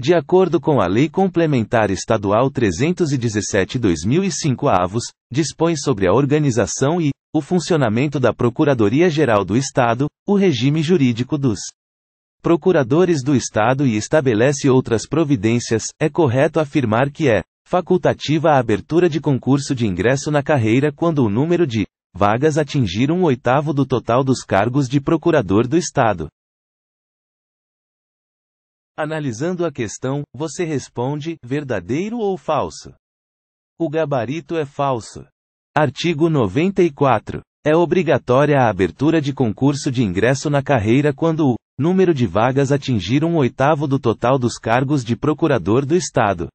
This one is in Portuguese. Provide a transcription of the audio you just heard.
De acordo com a Lei Complementar Estadual 317-2005 avos, dispõe sobre a organização e o funcionamento da Procuradoria-Geral do Estado, o regime jurídico dos procuradores do Estado e estabelece outras providências, é correto afirmar que é facultativa a abertura de concurso de ingresso na carreira quando o número de vagas atingir um oitavo do total dos cargos de procurador do Estado. Analisando a questão, você responde: verdadeiro ou falso? O gabarito é falso. Artigo 94. É obrigatória a abertura de concurso de ingresso na carreira quando o número de vagas atingir um oitavo do total dos cargos de procurador do Estado.